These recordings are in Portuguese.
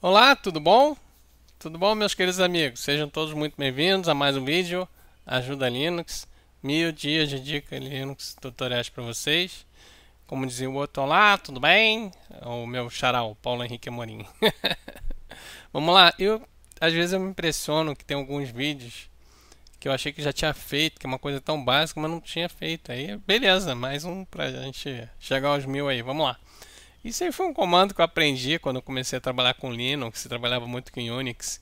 Olá, tudo bom? Tudo bom, meus queridos amigos? Sejam todos muito bem-vindos a mais um vídeo Ajuda Linux. Mil dias de dica Linux tutoriais para vocês. Como dizia o outro, olá, tudo bem? É o meu xarau, Paulo Henrique Amorim. Vamos lá, eu às vezes eu me impressiono que tem alguns vídeos que eu achei que já tinha feito, que é uma coisa tão básica, mas não tinha feito. Aí, beleza, mais um para a gente chegar aos mil aí. Vamos lá. Isso aí foi um comando que eu aprendi quando eu comecei a trabalhar com Linux, eu trabalhava muito com Unix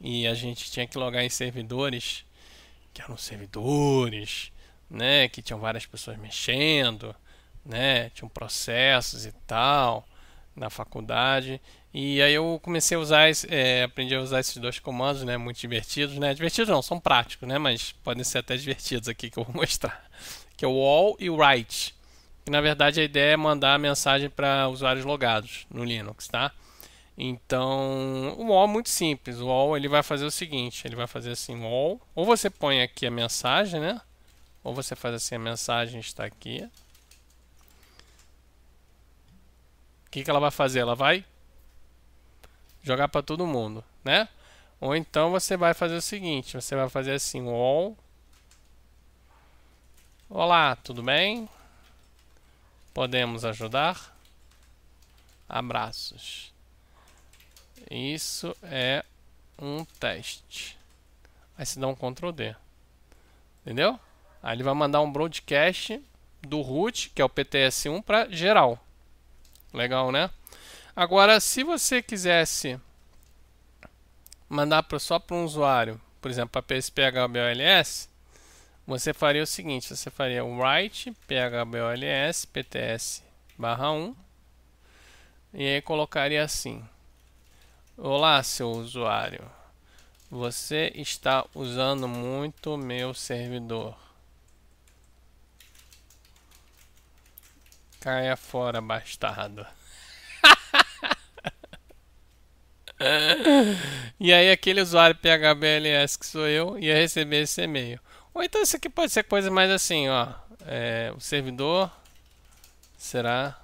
e a gente tinha que logar em servidores que eram servidores, né, que tinham várias pessoas mexendo, né, tinham processos e tal na faculdade. E aí eu comecei a usar, é, aprendi a usar esses dois comandos, né, muito divertidos, né, divertidos não, são práticos, né, mas podem ser até divertidos aqui que eu vou mostrar, que é o all e o write que na verdade a ideia é mandar a mensagem para usuários logados no Linux, tá? Então, o all é muito simples. O all ele vai fazer o seguinte, ele vai fazer assim, all, ou você põe aqui a mensagem, né? Ou você faz assim, a mensagem está aqui. O que, que ela vai fazer? Ela vai jogar para todo mundo, né? Ou então você vai fazer o seguinte, você vai fazer assim, all. Olá, tudo bem? Podemos ajudar? Abraços. Isso é um teste. Aí se dá um Ctrl D. Entendeu? Aí ele vai mandar um broadcast do root, que é o PTS1, para geral. Legal, né? Agora, se você quisesse mandar só para um usuário, por exemplo, para PSP você faria o seguinte, você faria write phbols pts barra 1 e aí colocaria assim. Olá, seu usuário. Você está usando muito meu servidor. Caia fora, bastardo. e aí aquele usuário PHBLS que sou eu ia receber esse e-mail. Ou então isso aqui pode ser coisa mais assim, ó. É, o servidor será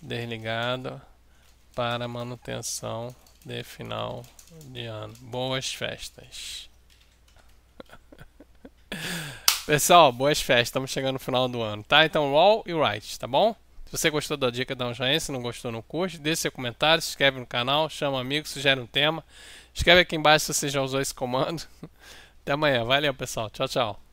desligado para manutenção de final de ano. Boas festas. Pessoal, boas festas. Estamos chegando no final do ano, tá? Então, roll e write, tá bom? Se você gostou da dica, dá um joinha. Se não gostou, não curte. Deixe seu comentário, se inscreve no canal, chama um amigo, sugere um tema. Escreve aqui embaixo se você já usou esse comando. Até amanhã. Valeu, pessoal. Tchau, tchau.